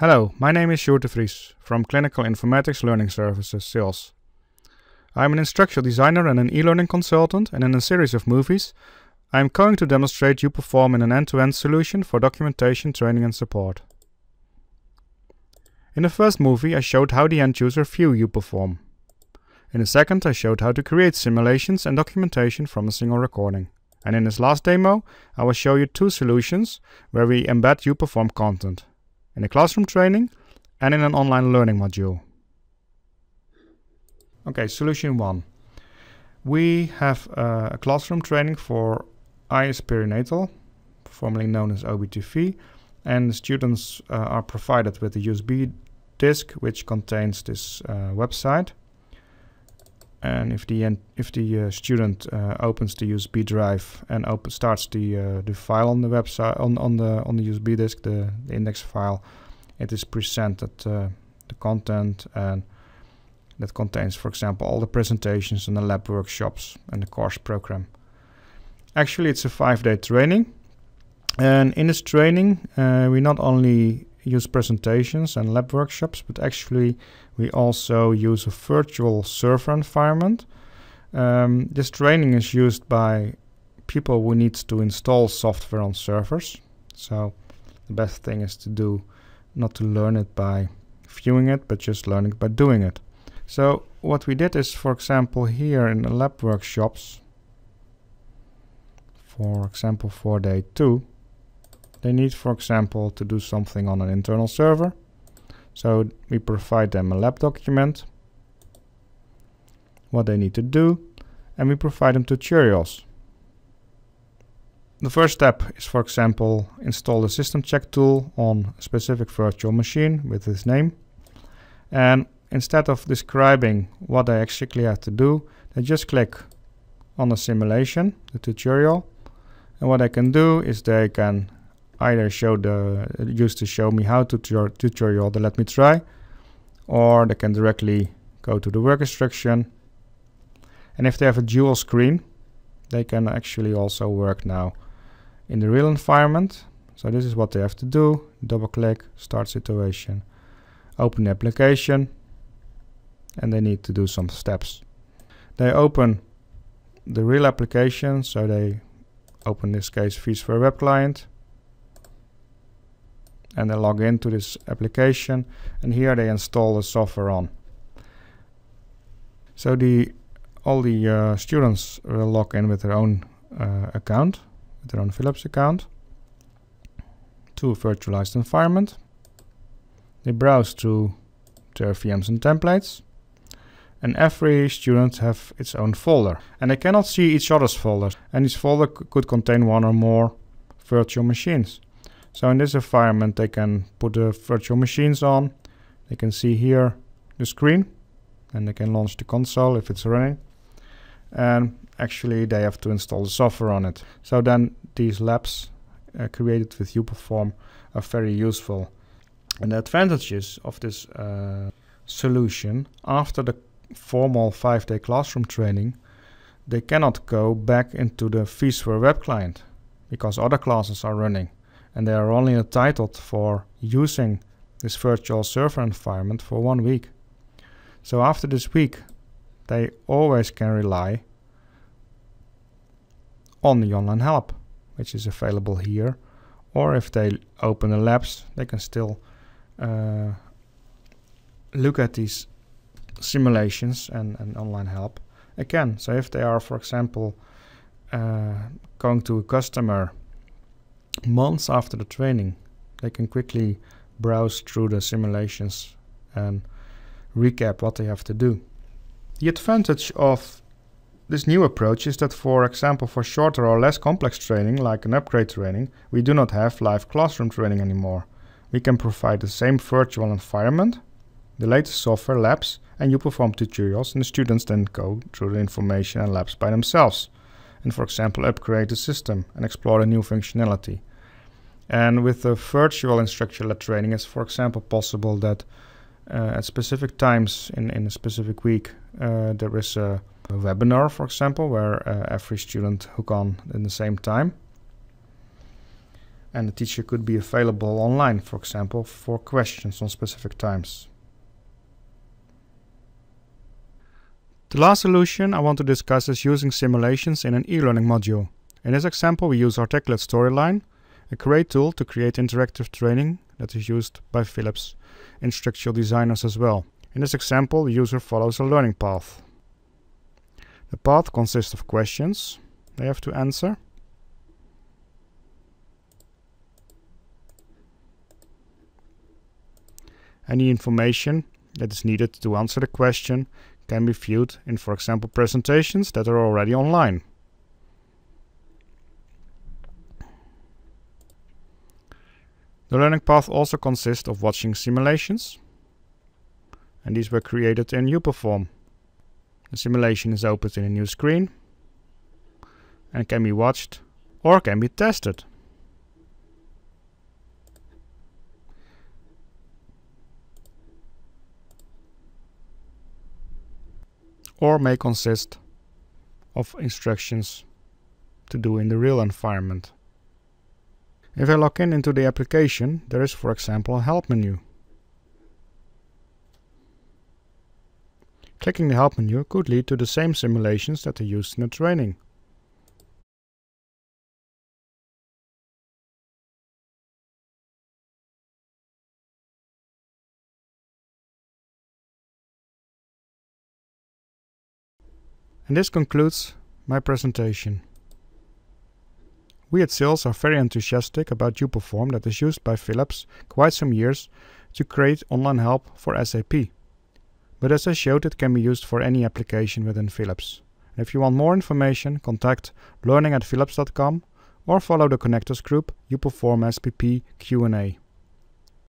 Hello, my name is Sjoerd de Vries from Clinical Informatics Learning Services Sales. I am an instructional designer and an e-learning consultant and in a series of movies, I am going to demonstrate you perform in an end-to-end -end solution for documentation, training and support. In the first movie I showed how the end user view you perform. In the second I showed how to create simulations and documentation from a single recording. And in this last demo I will show you two solutions where we embed you perform content in a classroom training and in an online learning module. Okay, solution one. We have uh, a classroom training for IS perinatal, formerly known as OBTV, and students uh, are provided with a USB disk which contains this uh, website. And if the end, if the uh, student uh, opens the USB drive and open, starts the uh, the file on the website on on the on the USB disk, the, the index file, it is presented uh, the content and that contains, for example, all the presentations and the lab workshops and the course program. Actually, it's a five-day training, and in this training, uh, we not only use presentations and lab workshops, but actually we also use a virtual server environment. Um, this training is used by people who need to install software on servers. So the best thing is to do not to learn it by viewing it, but just learning by doing it. So what we did is, for example, here in the lab workshops, for example, for day two, they need, for example, to do something on an internal server. So we provide them a lab document, what they need to do, and we provide them tutorials. The first step is, for example, install the system check tool on a specific virtual machine with this name. And instead of describing what they actually have to do, they just click on the simulation, the tutorial. And what they can do is they can either showed uh, used to show me how to your tutorial the let me try or they can directly go to the work instruction and if they have a dual screen they can actually also work now in the real environment so this is what they have to do double click start situation open the application and they need to do some steps they open the real application so they open in this case for web client and they log into this application and here they install the software on. So the all the uh, students will log in with their own uh, account, with their own Philips account to a virtualized environment. They browse through their VMs and templates and every student have its own folder and they cannot see each other's folders and each folder could contain one or more virtual machines. So in this environment, they can put the virtual machines on. They can see here the screen and they can launch the console if it's running. And actually they have to install the software on it. So then these labs uh, created with uPerform are very useful. And the advantages of this uh, solution after the formal five-day classroom training, they cannot go back into the vSphere web client because other classes are running and they are only entitled for using this virtual server environment for one week. So after this week, they always can rely on the online help, which is available here. Or if they open the labs, they can still uh, look at these simulations and, and online help again. So if they are, for example, uh, going to a customer months after the training, they can quickly browse through the simulations and recap what they have to do. The advantage of this new approach is that, for example, for shorter or less complex training, like an upgrade training, we do not have live classroom training anymore. We can provide the same virtual environment, the latest software labs, and you perform tutorials, and the students then go through the information and labs by themselves, and for example, upgrade the system and explore a new functionality. And with the virtual instructional training, it's for example possible that uh, at specific times in, in a specific week, uh, there is a, a, webinar, for example, where uh, every student hook on in the same time. And the teacher could be available online, for example, for questions on specific times. The last solution I want to discuss is using simulations in an e-learning module. In this example, we use our Techlet storyline, a great tool to create interactive training that is used by Philips instructional designers as well. In this example, the user follows a learning path. The path consists of questions they have to answer. Any information that is needed to answer the question can be viewed in, for example, presentations that are already online. The learning path also consists of watching simulations, and these were created in UPerform. The simulation is opened in a new screen and can be watched or can be tested. or may consist of instructions to do in the real environment. If I log in into the application, there is for example a help menu. Clicking the help menu could lead to the same simulations that are used in the training. And this concludes my presentation. We at Sales are very enthusiastic about Uperform that is used by Philips quite some years to create online help for SAP. But as I showed, it can be used for any application within Philips. And if you want more information, contact learning at philips.com or follow the connectors group Uperform SPP Q&A.